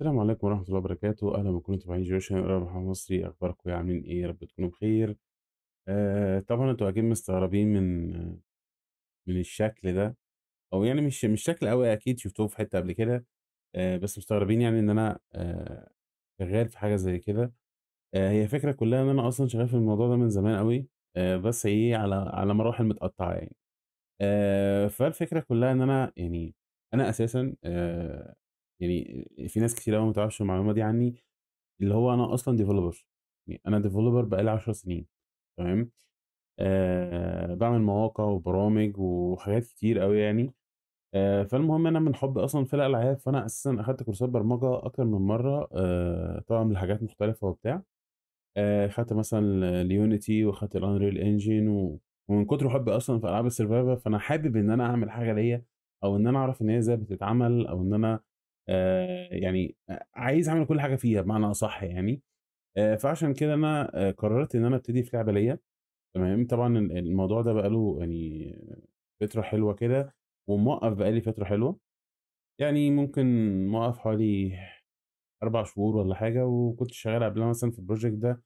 السلام عليكم ورحمة الله وبركاته أهلا بكم متابعين معايا جوشن رابح مصري أخباركم يا إيه؟ عاملين إيه يا رب تكونوا بخير آه طبعا انتوا أكيد مستغربين من من الشكل ده أو يعني مش مش شكل قوي أكيد شفتوه في حتة قبل كده آه بس مستغربين يعني إن أنا آه شغال في حاجة زي كده آه هي فكرة كلها إن أنا أصلا شغال في الموضوع ده من زمان قوي آه بس إيه على على مراحل متقطعة يعني آه فالفكرة كلها إن أنا يعني أنا أساسا آه يعني في ناس كتير قوي ما تعرفش المعلومه دي عني اللي هو انا اصلا ديفلوبر يعني انا ديفلوبر بقالي 10 سنين تمام أه بعمل مواقع وبرامج وحاجات كتير قوي يعني أه فالمهم انا من حب اصلا في الالعاب فانا اساسا اخدت كورسات برمجه اكتر من مره أه طبعا لحاجات مختلفه وبتاع خدت مثلا اليونيتي واخدت الانريل انجن و... ومن كتر حبي اصلا في العاب السرفايفر فانا حابب ان انا اعمل حاجه ليا او ان انا اعرف ان هي ازاي بتتعمل او ان انا آه، يعني عايز اعمل كل حاجه فيها بمعنى اصح يعني آه، فعشان كده انا آه، قررت ان انا ابتدي في لعبه ليا تمام طبعا الموضوع ده بقاله يعني فتره حلوه كده وموقف بقالي فتره حلوه يعني ممكن موقف حوالي اربع شهور ولا حاجه وكنت شغال قبلها مثلا في البروجكت ده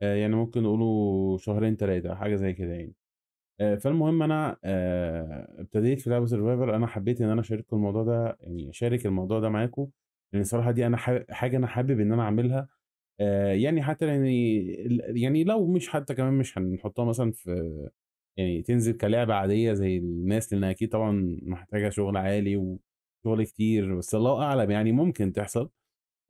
يعني ممكن نقوله شهرين تلاتة حاجه زي كده يعني آه، فالمهم انا آه، ابتديت في لعبه سرفايفر انا حبيت ان انا اشارككم الموضوع ده يعني اشارك الموضوع ده معاكم لان يعني الصراحه دي انا حاجه انا حابب ان انا اعملها آه، يعني حتى يعني يعني لو مش حتى كمان مش هنحطها مثلا في يعني تنزل كلعبه عاديه زي الناس لان اكيد طبعا محتاجه شغل عالي وشغل كتير بس الله اعلم يعني ممكن تحصل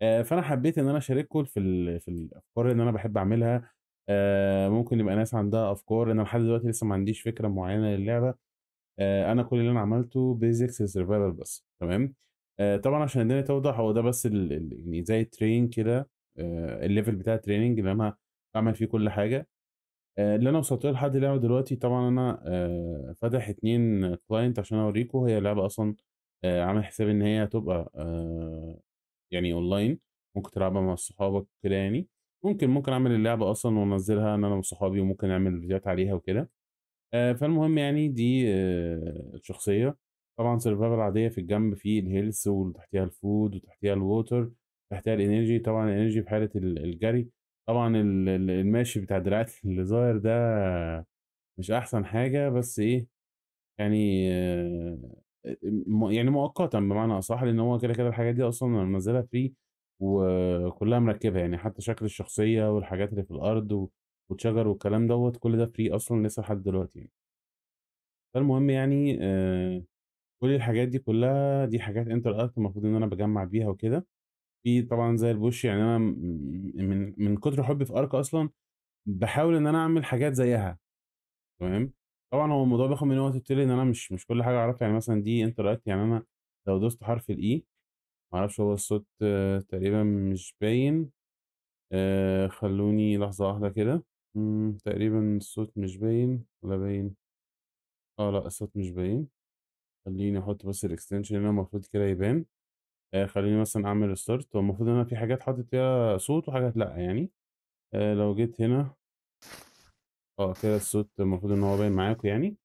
فانا حبيت ان انا اشارككم في في الافكار اللي انا بحب اعملها آه، ممكن يبقى ناس عندها افكار انا لحد دلوقتي لسه ما عنديش فكره معينه للعبه آه، انا كل اللي انا عملته بيزكس سرفايفل بس تمام آه، طبعا عشان الدنيا توضح هو ده بس يعني زي ترين كده الليفل بتاع التريننج اللي انا بعمل فيه كل حاجه اللي انا وصلت له لحد اللعبه دلوقتي طبعا انا فاتح اتنين كلاينت عشان اوريكم هي لعبه اصلا عامل حساب ان هي هتبقى يعني اونلاين ممكن تلعبها مع صحابك كده يعني ممكن ممكن اعمل اللعبه اصلا وانزلها ان انا وصحابي وممكن اعمل فيديوهات عليها وكده آه فالمهم يعني دي آه الشخصيه طبعا سرفايفل عاديه في الجنب في الهيلث وتحتيها الفود وتحتيها الووتر تحتيها الانرجي طبعا الانرجي في حاله الجري طبعا الماشي بتاع دراعات اللي ظاهر ده مش احسن حاجه بس ايه يعني آه يعني مؤقتا بمعنى اصح لان هو كده كده الحاجات دي اصلا منزلها فري وكلها مركبة يعني حتى شكل الشخصية والحاجات اللي في الأرض و- والشجر والكلام دوت كل ده فري أصلًا لسه لحد دلوقتي يعني. فالمهم يعني آه، كل الحاجات دي كلها دي حاجات ارت المفروض إن أنا بجمع بيها وكده، في طبعًا زي البوش يعني أنا من من كتر حبي في ارك أصلًا بحاول إن أنا أعمل حاجات زيّها تمام، طبعًا هو الموضوع بياخد منّي وقت كتير ان أنا مش مش كل حاجة أعرفها يعني مثلًا دي ارت يعني أنا لو دوست حرف الاي e معرفش هو الصوت تقريبا مش باين آه خلوني لحظة واحدة كده تقريبا الصوت مش باين ولا باين اه لا الصوت مش باين خليني احط بس الاكستنشن هنا المفروض كده يبان آه خليني مثلا اعمل ستارت هو ان انا في حاجات حاطط فيها صوت وحاجات لا يعني آه لو جيت هنا اه كده الصوت المفروض ان هو باين معاكم يعني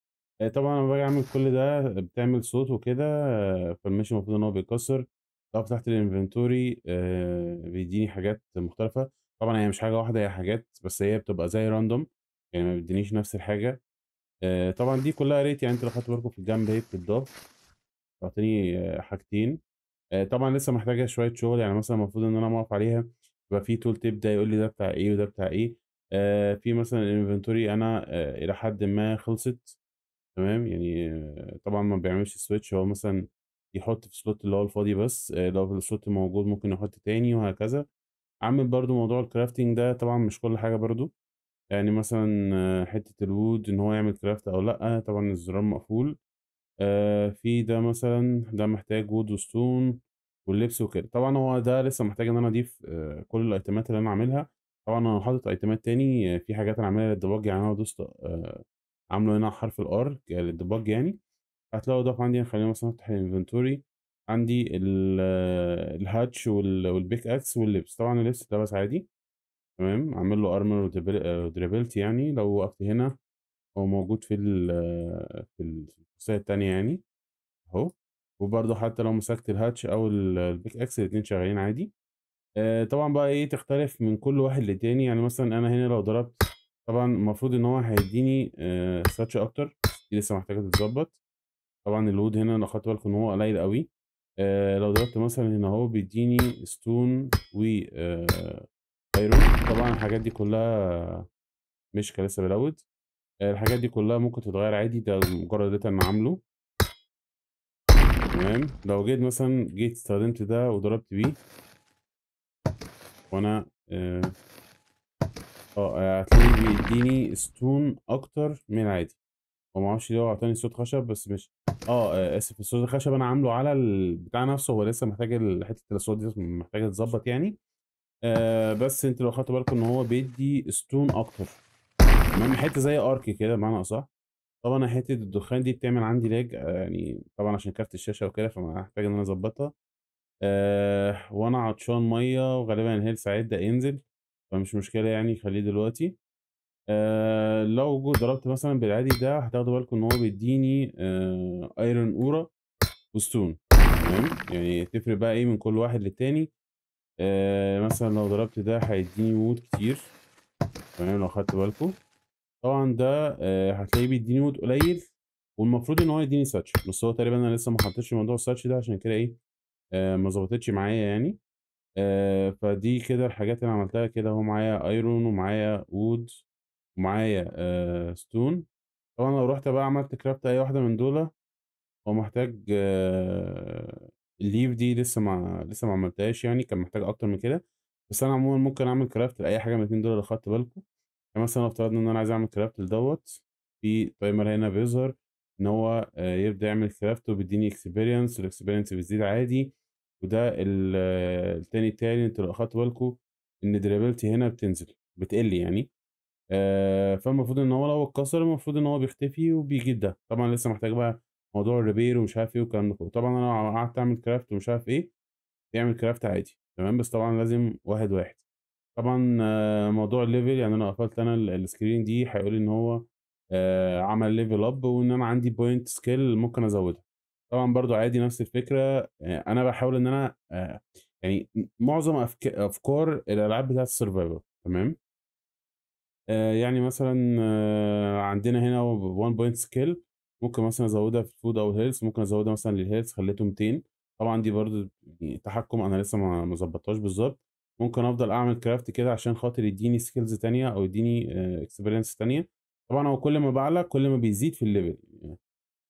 آه، طبعا لما باجي اعمل كل ده بتعمل صوت وكده آه، فالماشي المفروض ان هو بيكسر لو فتحت الانفنتوري آه، بيديني حاجات مختلفة طبعا هي مش حاجة واحدة هي حاجات بس هي بتبقى زي راندوم يعني ما بيدينيش نفس الحاجة آه، طبعا دي كلها ريت يعني انت لو خدت بالكم في الجنب اهي بتضاف تعطيني آه، حاجتين طبعا لسه محتاجة شوية شغل يعني مثلا المفروض ان انا موقف عليها يبقى في تول تيب ده يقول لي ده بتاع ايه وده بتاع ايه في مثلا الانفنتوري انا الى حد ما خلصت تمام يعني طبعا ما بيعملش سويتش هو مثلا يحط في سلوت اللي هو الفاضي بس آه، لو في السلوت الموجود ممكن يحط تاني وهكذا عامل برضو موضوع الكرافتنج ده طبعا مش كل حاجة برضو يعني مثلا آه، حتة الوود ان هو يعمل كرافت او لأ طبعا الزرار مقفول آه، في ده مثلا ده محتاج وود وستون واللبس وكده طبعا هو ده لسه محتاج ان انا اضيف كل الايتمات اللي انا عاملها طبعا انا حاطط ايتمات تاني في حاجات انا عاملها للدباج يعني انا دوست عامله هنا حرف الار للدباج يعني هتلاقوا ده عندي خلينا مثلا افتح الانفنتوري عندي الهاتش والبيك اكس واللبس طبعا اللبس ده بس عادي تمام اعمل له ارمر ودريبلت آه، يعني لو وقفت هنا هو موجود في ال في الشخصية التانية يعني اهو وبرده حتى لو مسكت الهاتش او البيك اكس الاتنين شغالين عادي آه طبعا بقى ايه تختلف من كل واحد للتاني يعني مثلا انا هنا لو ضربت طبعا المفروض ان هو هيديني آه ساتش اكتر دي لسه محتاجة تتظبط طبعا اللود هنا انا خدت بالكم ان هو قليل قوي آه لو ضربت مثلا هنا اهو بيديني ستون و آه ايرون طبعا الحاجات دي كلها مش لسه بلود آه الحاجات دي كلها ممكن تتغير عادي ده مجرد داتا انا عامله تمام لو جيت مثلا جيت استخدمت ده وضربت بيه وانا اه, آه، هتلاقيه بيديني ستون اكتر من العادي هو ما اعرفش ليه هو عطاني صوت خشب بس مش آه،, اه اسف الصوت الخشب انا عامله على البتاع نفسه هو لسه محتاج حته الاصوات دي محتاجه تتظبط يعني آه بس انت لو خدت بالكم ان هو بيدي ستون اكتر تمام حته زي ارك كده بمعنى اصح طبعا حته الدخان دي بتعمل عندي لاج آه، يعني طبعا عشان كارت الشاشه وكده فمحتاج ان انا اظبطها آه وانا عطشان ميه وغالبا الهيلث هيبدا ينزل فمش مشكله يعني خليه دلوقتي آه لو جو ضربت مثلا بالعادي ده هتاخدوا بالكم ان هو بيديني آه ايرون اورا وستون تمام يعني تفرق بقى ايه من كل واحد للتاني آه مثلا لو ضربت ده هيديني وود كتير تمام لو خدت بالكم طبعا ده آه هتلاقيه بيديني وود قليل والمفروض ان هو يديني ساتش بس هو تقريبا انا لسه ما حطيتش موضوع الساتش ده عشان كده ايه آه ما ظبطتش معايا يعني آه فدي كده الحاجات اللي عملتها كده هو معايا ايرون ومعايا وود ومعايا ستون، طبعًا لو رُحت بقى عملت كرابت أي واحدة من دول هو محتاج الليف دي لسه ما لسه ما عملتهاش يعني، كان محتاج أكتر من كده، بس أنا عمومًا ممكن أعمل كرابت لأي حاجة من الاثنين دول لو خدت بالكم، يعني مثلًا لو افترضنا إن أنا عايز أعمل كرابت لدوت في تايمر هنا بيظهر إن هو يبدأ يعمل كرابت وبيدّيني اكسبيرينس والاكسبيرينس بتزيد عادي، وده التاني التاني التالت لو أخدتوا بالكم إن دريبلتي هنا بتنزل بتقل يعني. آه، فالمفروض ان هو لو اتكسر المفروض ان هو بيختفي وبيجيب ده طبعا لسه محتاج بقى موضوع الريبير ومش عارف ايه والكلام ده طبعا انا لو قعدت اعمل كرافت ومش عارف ايه بيعمل كرافت عادي تمام بس طبعا لازم واحد واحد طبعا آه، موضوع الليفل يعني انا قفلت انا السكرين دي هيقول ان هو آه، عمل ليفل اب وان انا عندي بوينت سكيل ممكن ازودها طبعا برضو عادي نفس الفكره انا بحاول ان انا يعني معظم افكار الالعاب بتاعت السرفايفل تمام آه، يعني مثلا آه، عندنا هنا 1 بوينت سكيل ممكن مثلا ازودها في الفود او الهيلث ممكن ازودها مثلا للهيلث خليته 200 طبعا دي برضو يعني تحكم انا لسه ما مظبطهاش بالظبط ممكن افضل اعمل كرافت كده عشان خاطر يديني سكيلز تانية او يديني اكسبيرينس آه، تانية طبعا هو كل ما بعلى كل ما بيزيد في الليفل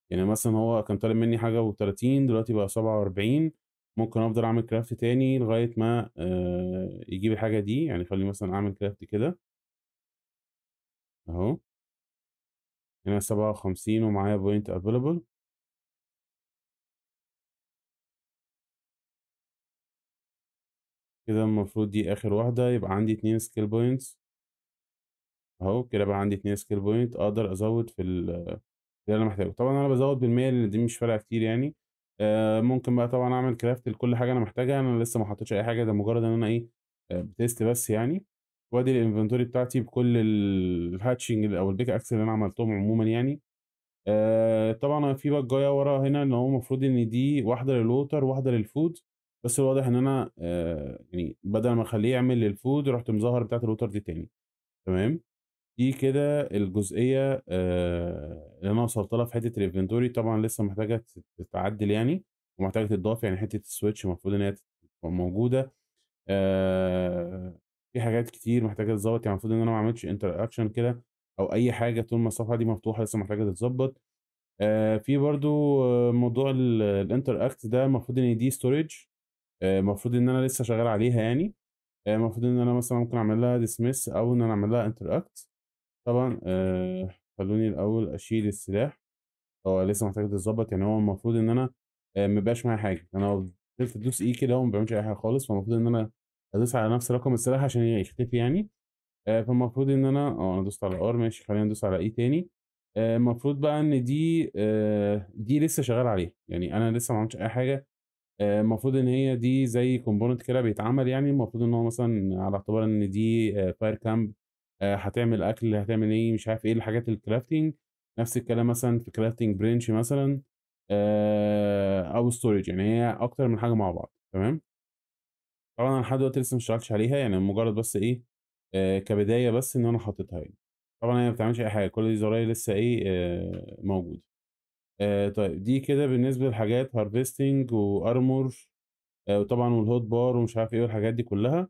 يعني مثلا هو كان طالب مني حاجه و30 دلوقتي بقى 47 ممكن افضل اعمل كرافت تاني لغايه ما يجيب الحاجه دي يعني خليه مثلا اعمل كرافت كده اهو هنا سبعة وخمسين ومعايا بوينت افيلبل كده المفروض دي اخر واحدة يبقى عندي اتنين سكيل بوينتس اهو كده بقى عندي اتنين سكيل بوينت اقدر ازود في ال اللي انا محتاجه طبعا انا بزود بالمية لان دي مش فارقه كتير يعني آه ممكن بقى طبعا اعمل كرافت لكل حاجه انا محتاجها انا لسه ما حطيتش اي حاجه ده مجرد ان انا ايه آه بتست بس يعني وادي الانفنتوري بتاعتي بكل الهاتشنج او البيك اكس اللي انا عملتهم عموما يعني آه طبعا في جايه ورا هنا ان هو المفروض ان دي واحده للوتر واحده للفود بس الواضح ان انا آه يعني بدل ما اخليه يعمل للفود رحت مظهر بتاعت الوتر دي تاني تمام دي كده الجزئيه آه اللي انا وصلت لها في حته الانفنتوري طبعا لسه محتاجه تتعدل يعني ومحتاجه تتضاف يعني حته السويتش المفروض ان هي تبقى موجوده آه في حاجات كتير محتاجه تتظبط يعني المفروض ان انا ما اعملش انتر اكشن كده او اي حاجه طول ما الصفحه دي مفتوحه لسه محتاجه تتظبط آه في برضو آه، موضوع الانتر اكت ده المفروض ان دي ستورج آه، المفروض آه ان انا لسه شغال عليها يعني آه، المفروض ان انا مثلا ممكن اعمل لها ديسمس او ان انا اعمل لها انتر اكت طبعا خلوني الاول اشيل السلاح هو لسه محتاج تتظبط يعني هو المفروض ان انا مبقاش معايا حاجه انا فضلت ادوس اي e كده هو ما بيعملش اي حاجه خالص فالمفروض ان انا ادوس على نفس رقم السلاح عشان يختفي يعني آه فالمفروض ان انا اه انا دوست على ار ماشي خلينا ندوس على اي تاني آه، المفروض بقى ان دي آه، دي لسه شغال عليها يعني انا لسه ما عملتش اي حاجه آه، المفروض ان هي دي زي كومبوننت كده بيتعمل يعني المفروض ان هو مثلا على اعتبار ان دي فاير كامب هتعمل اكل هتعمل ايه مش عارف ايه الحاجات الكرافتنج نفس الكلام مثلا في كرافتنج برينش مثلا او ستورج يعني هي اكتر من حاجه مع بعض تمام طبعا انا لحد دلوقتي لسه ما اشتغلتش عليها يعني مجرد بس ايه آه كبدايه بس ان انا حاططها يعني طبعا هي ما بتعملش اي حاجه كل دي زراير لسه ايه آه موجوده آه طيب دي كده بالنسبه للحاجات هارفستنج وارمور آه وطبعا والهوت بار ومش عارف ايه والحاجات دي كلها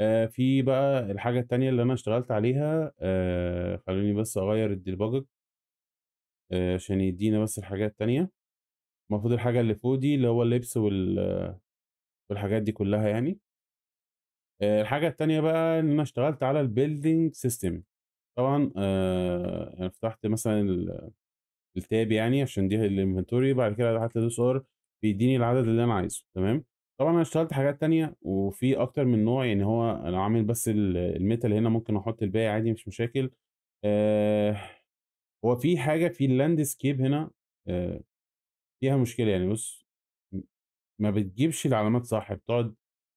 آه في بقى الحاجه التانية اللي انا اشتغلت عليها آه خلوني بس اغير عشان آه عشان يدينا بس الحاجات التانية المفروض الحاجه اللي فوق دي اللي هو اللبس وال والحاجات دي كلها يعني الحاجة التانية بقى إن أنا اشتغلت على البيلدينج سيستم طبعا أنا يعني فتحت مثلا التاب يعني عشان دي الانفنتوري بعد كده دخلت ادوس اور بيديني العدد اللي أنا عايزه تمام طبعا أنا اشتغلت حاجات تانية وفي أكتر من نوع يعني هو أنا عامل بس الميتال هنا ممكن أحط الباقي عادي مش مشاكل آه هو في حاجة في اللاندسكيب هنا آه فيها مشكلة يعني بص ما بتجيبش العلامات صح بتقعد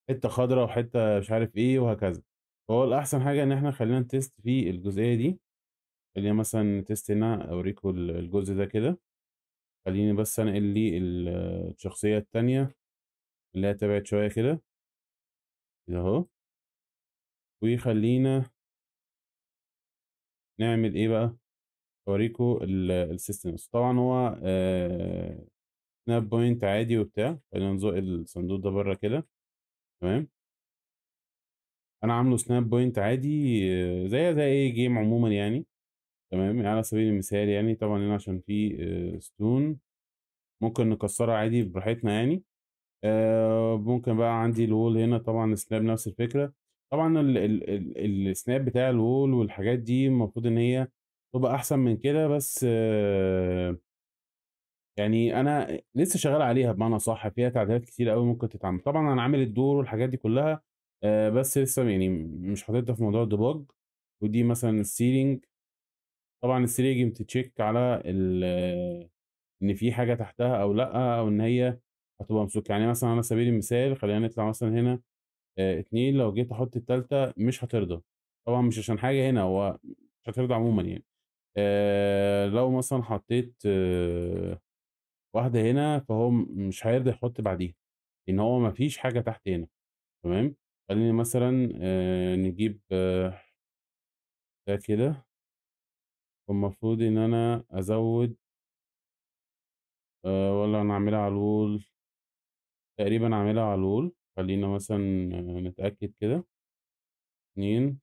حته خضراء وحته مش عارف ايه وهكذا فهو الاحسن حاجه ان احنا خلينا نتست في الجزئيه دي هي مثلا تيست هنا اوريكم الجزء ده كده خليني بس انقل لي الشخصيه التانية اللي هي تبعت شويه كده كده اهو وخلينا نعمل ايه بقى اوريكم السيستم طبعا هو آه سناب بوينت عادي وبتاع خلينا نزق الصندوق ده بره كده تمام انا عامله سناب بوينت عادي زي زي اي جيم عموما يعني تمام يعني على سبيل المثال يعني طبعا هنا عشان في ستون آه، ممكن نكسرها عادي براحتنا يعني آه، ممكن بقى عندي الوول هنا طبعا السناب نفس الفكره طبعا السناب بتاع الوول والحاجات دي المفروض ان هي تبقى احسن من كده بس آه، يعني أنا لسه شغال عليها بمعنى أصح فيها تعديلات كتيرة أوي ممكن تتعمل، طبعًا أنا عامل الدور والحاجات دي كلها آه، بس لسه يعني مش حاططها في موضوع الديباج، ودي مثلًا السيلينج طبعًا السيلينج بتتشيك على ال إن في حاجة تحتها أو لأ، أو إن هي هتبقى مسوكه يعني مثلًا على سبيل المثال خلّينا نطلع مثلًا هنا آه، اتنين لو جيت أحط التالتة مش هترضى، طبعًا مش عشان حاجة هنا هو مش هترضى عمومًا يعني، آه، لو مثلًا حطيت واحدة هنا، فهو مش هيرضى يحط بعديها، لإن هو ما فيش حاجة تحت هنا، تمام؟ خليني مثلًا آه نجيب ده كده. والمفروض إن أنا أزوّد آه ولا أنا على الول تقريبًا أعملها على الول خلّينا مثلًا آه، نتأكد كده. اتنين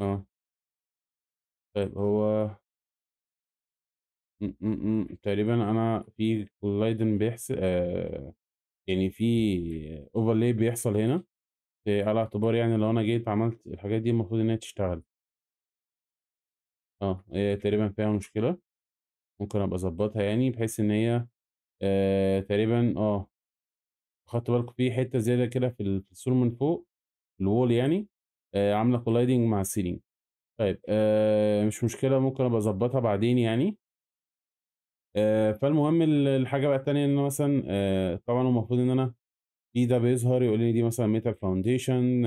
آه. طيب هو إمم، إمم، إمم. تقريبًا أنا في كولايدن بيحصل آه يعني في اوفرلاي بيحصل هنا، على اعتبار يعني لو أنا جيت عملت الحاجات دي المفروض إن هي تشتغل. آه، هي تقريبًا فيها مشكلة، ممكن أبقى اظبطها يعني بحيث إن هي آه تقريبًا آه. خدت بالكم في حتّة زيادة كده في في السور من فوق، الوول يعني، آه عاملة كولايدنج مع السيلينج طيب آه مش مشكلة ممكن أبقى اظبطها بعدين يعني. آه، فالمهم الحاجة بقى التانية إن أنا مثلًا آه، طبعًا المفروض إن أنا في ده بيظهر يقول لي دي مثلًا ميتال آه، فاونديشن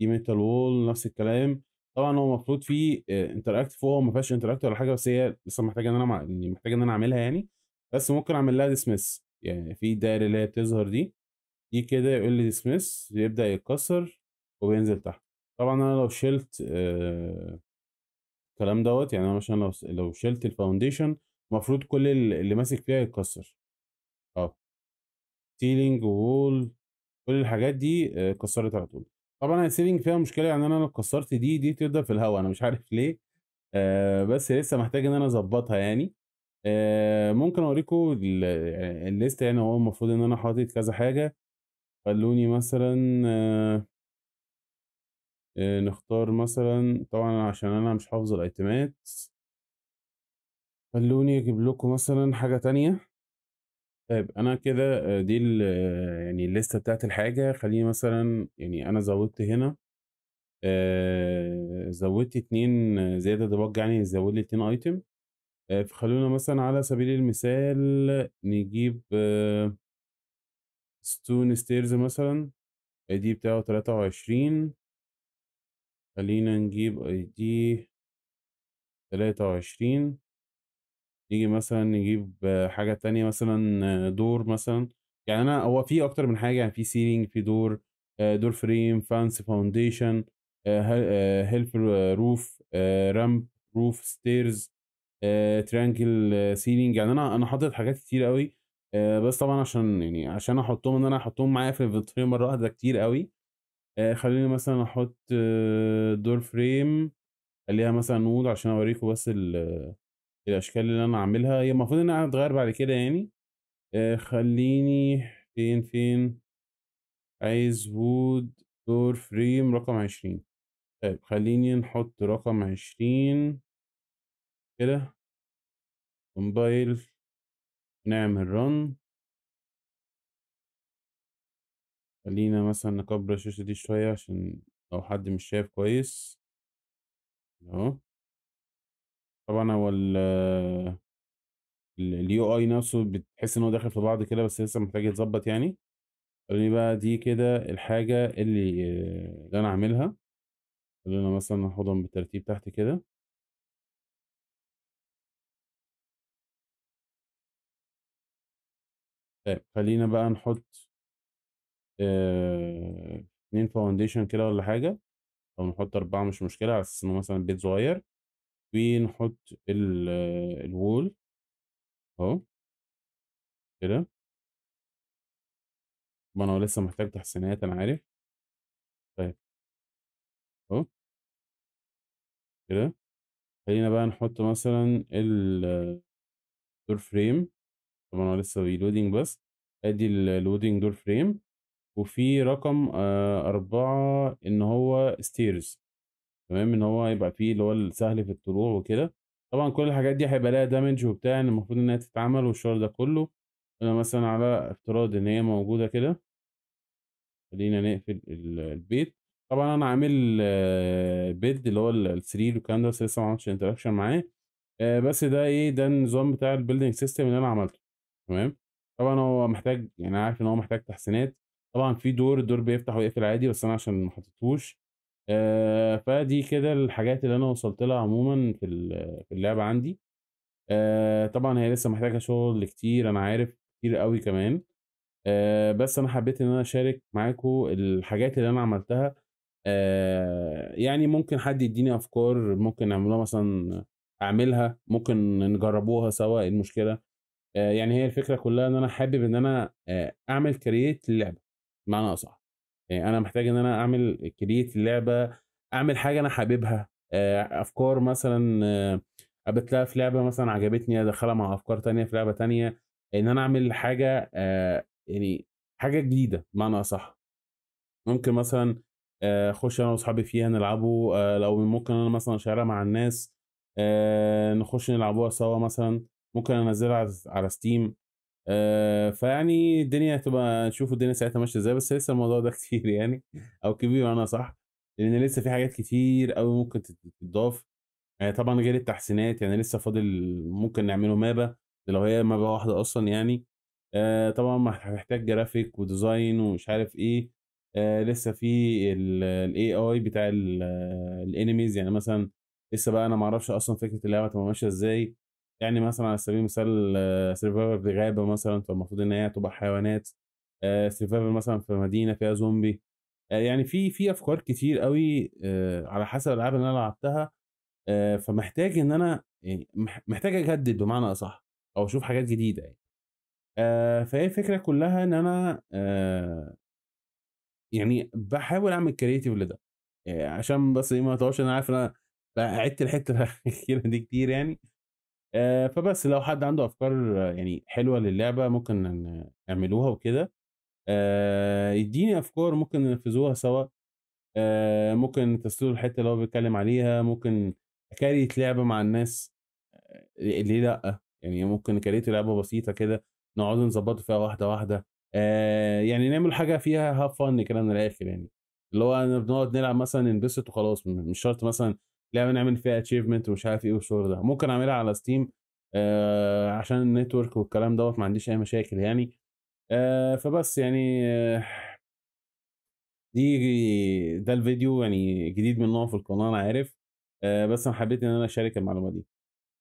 دي ميتال وول نفس الكلام. طبعًا هو المفروض في انتراكت فوق ما فيهاش انتراكت ولا حاجة، بس هي لسه محتاجة إن أنا مع يعني محتاج إن أنا أعملها يعني، بس ممكن أعمل لها ديسمس يعني في دائره اللي هي بتظهر دي، دي كده يقول لي ديسمس يبدا يتكسر وبينزل تحت. طبعًا أنا لو شِلت الكلام دوت يعني أنا مثلًا لو شِلت الفاونديشن المفروض كل اللي ماسك فيها يتكسر اه سيلينج وول كل الحاجات دي آه، اتكسرت على طول طبعا انا السيلينج فيها مشكله يعني انا لو كسرت دي دي تفضل في الهواء انا مش عارف ليه آه بس لسه محتاج ان انا اظبطها يعني آه ممكن اوريكم الليست يعني, يعني هو المفروض ان انا حاطط كذا حاجه خلوني مثلا آه آه نختار مثلا طبعا عشان انا مش حافظ الايتمات خلوني اجيب لكم مثلا حاجة تانية طيب انا كده آه، دي آه، يعني الليستة بتاعت الحاجة خليني مثلا يعني انا زودت هنا آه، زودت اتنين زيادة ديباج يعني زود لي اتنين ايتم فخلونا مثلا على سبيل المثال نجيب ستون ستيرز مثلا اي دي بتاعه تلاتة وعشرين خلينا نجيب اي دي تلاتة وعشرين نيجي مثلا نجيب حاجة تانية مثلا دور مثلا يعني أنا هو في أكتر من حاجة يعني في سيلينج في دور آه، دور فريم فانس فاونديشن هيلف روف رامب روف ستيرز ترانجل سيلينج يعني أنا أنا حاطط حاجات كتير قوي آه، بس طبعا عشان يعني عشان احطهم ان انا احطهم معايا في الانفنتوري مره واحده كتير قوي آه، خليني مثلا احط دور فريم خليها مثلا نود عشان اوريكم بس الأشكال اللي أنا عاملها هي المفروض إنها هتتغير بعد كده يعني آه خلّيني فين، فين؟ عايز wood door frame رقم عشرين طيب خلّيني نحُط رقم عشرين كده. موبايل نعمل run. خلّينا مثلًا نكبّر الشاشة دي شوية عشان لو حد مش شايف كويس. أهو. طبعًا هو ال ال اي نفسه بتحس إن هو داخل في بعض كده بس لسه محتاج يتظبط يعني، قالوا بقى دي كده الحاجة اللي اللي أنا هاعملها، خلينا مثلًا نحطهم بالترتيب تحت كده. طيب خلينا بقى نحط آآ فاونديشن كده ولا حاجة، أو نحط اربعه مش مشكلة على أساس إنه مثلًا بيت صغير. ونحط الوول اهو كده طبعا هو لسه محتاج تحسينات انا عارف طيب اهو كده خلينا بقى نحط مثلا الدور فريم طبعا هو لسه بيلودنج بس ادي اللودنج دور فريم وفي رقم آه أربعة إن هو ستيرز تمام، إن هو هيبقى فيه اللي هو السهل في الطلوع وكده، طبعًا كل الحاجات دي هيبقى لها دامج وبتاع إن المفروض إن هي تتعمل والشغل ده كله، أنا مثلًا على افتراض إن هي موجودة كده خلّينا نقفل البيت، طبعًا أنا عامل بيد آه، اللي هو السرير والكلام ده بس لسه ما عملتش انتراكشن معاه، آه، بس ده إيه، ده النظام بتاع البيلدنج سيستم اللي أنا عملته تمام، طبعًا هو محتاج يعني عارف إن هو محتاج تحسينات، طبعًا في دور الدور بيفتح ويقفل عادي بس أنا عشان ما حطيتهوش آه فدي كده الحاجات اللي انا وصلت لها عموما في في اللعبه عندي آه طبعا هي لسه محتاجه شغل كتير انا عارف كتير قوي كمان آه بس انا حبيت ان انا اشارك معاكم الحاجات اللي انا عملتها آه يعني ممكن حد يديني افكار ممكن نعملها مثلا اعملها ممكن نجربوها سوا إيه المشكله آه يعني هي الفكره كلها ان انا حابب ان انا آه اعمل كرييت للعبه بمعنى اصح يعني انا محتاج ان انا اعمل كريت لعبه اعمل حاجه انا حاببها آه، افكار مثلا آه، قابلت لها في لعبه مثلا عجبتني ادخلها مع افكار تانية في لعبه تانية ان انا اعمل حاجه آه، يعني حاجه جديده بمعنى اصح ممكن مثلا اخش انا واصحابي فيها نلعبوا لو ممكن انا مثلا اشاركها مع الناس نخش نلعبوها سوا مثلا ممكن انزلها على ستيم آه فيعني الدنيا هتبقى نشوف الدنيا ساعتها ماشيه ازاي بس لسه الموضوع ده كتير يعني او كبير انا صح لان لسه في حاجات كتير قوي ممكن تتضاف يعني طبعا غير التحسينات يعني لسه فاضل ممكن نعمله مابا لو هي مابا واحده اصلا يعني آه طبعا هتحتاج جرافيك وديزاين ومش عارف ايه آه لسه في الاي اي بتاع الانيميز يعني مثلا لسه بقى انا ما اعرفش اصلا فكره اللعبه هتبقى ماشيه ازاي يعني مثلا على سبيل المثال سرفايفر آه، في غابه مثلا فالمفروض ان هي تبقى حيوانات سرفايفر آه، مثلا في مدينه فيها زومبي آه، يعني في في افكار كتير قوي على حسب الالعاب اللي انا لعبتها فمحتاج ان انا يعني محتاج اجدد بمعنى اصح او اشوف حاجات جديده يعني فهي الفكره كلها ان انا يعني بحاول اعمل كريتيف لده عشان بس إيه، ما تقولش انا عارف انا عدت الحته الاخيره دي كتير يعني آه فبس لو حد عنده افكار يعني حلوه للعبه ممكن نعملوها وكده آه يديني افكار ممكن ننفذوها سوا آه ممكن تسلوا الحته اللي هو بيتكلم عليها ممكن كاريت لعبه مع الناس آه، ليه لا يعني ممكن كاريت لعبه بسيطه كده نقعد نظبطه فيها واحده واحده آه يعني نعمل حاجه فيها هاف فن كده من الاخر يعني اللي هو بنقعد نلعب مثلا ننبسط وخلاص مش شرط مثلا لعبه نعمل فيها اتشيفمنت ومش عارف ايه والشغل ده ممكن اعملها على ستيم آه عشان النتورك والكلام دوت ما عنديش اي مشاكل يعني آه فبس يعني آه دي ده الفيديو يعني جديد من نوعه في القناه انا عارف آه بس انا حبيت ان انا اشارك المعلومه دي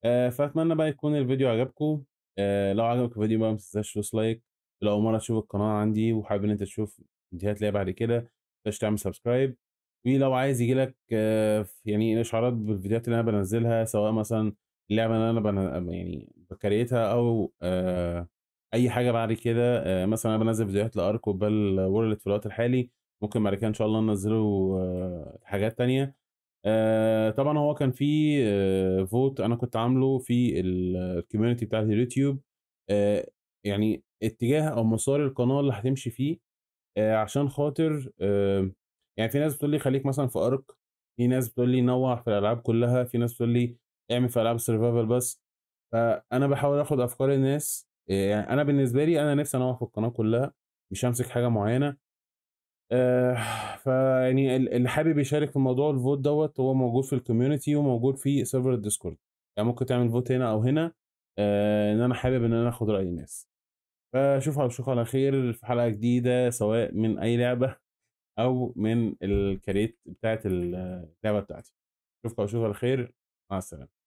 آه فاتمنى بقى يكون الفيديو عجبكم آه لو عجبك الفيديو بقى ما تنساش تدوس لايك لو مره تشوف القناه عندي وحابب ان انت تشوف فيديوهات ليا بعد كده متنساش تعمل سبسكرايب ولو عايز يجي لك آه، يعني اشعارات بالفيديوهات اللي انا بنزلها سواء مثلا اللعبه اللي انا بن... يعني بكريتها او آه، اي حاجه بعد كده آه، مثلا انا بنزل فيديوهات لارك بال وورلد في الوقت الحالي ممكن بعد كده ان شاء الله ننزله حاجات تانية طبعا هو كان في فوت انا كنت عامله في الكوميونتي بتاعت اليوتيوب يعني اتجاه او مسار القناه اللي هتمشي فيه عشان خاطر يعني في ناس بتقول لي خليك مثلا في ارك في ناس بتقول لي نوع في الالعاب كلها في ناس بتقول لي اعمل في العاب سرفايفل بس فانا بحاول اخد افكار الناس آه، يعني انا بالنسبه لي انا نفسي انوع في القناه كلها مش همسك حاجه معينه آه فيعني اللي حابب يشارك في موضوع الفوت دوت هو موجود في الكوميونتي وموجود في سيرفر الديسكورد يعني ممكن تعمل فوت هنا او هنا آه ان انا حابب ان انا اخد راي الناس فاشوفكم على خير في حلقه جديده سواء من اي لعبه او من الكريت بتاعت اللعبه بتاعتي اشوفكم على خير مع السلامه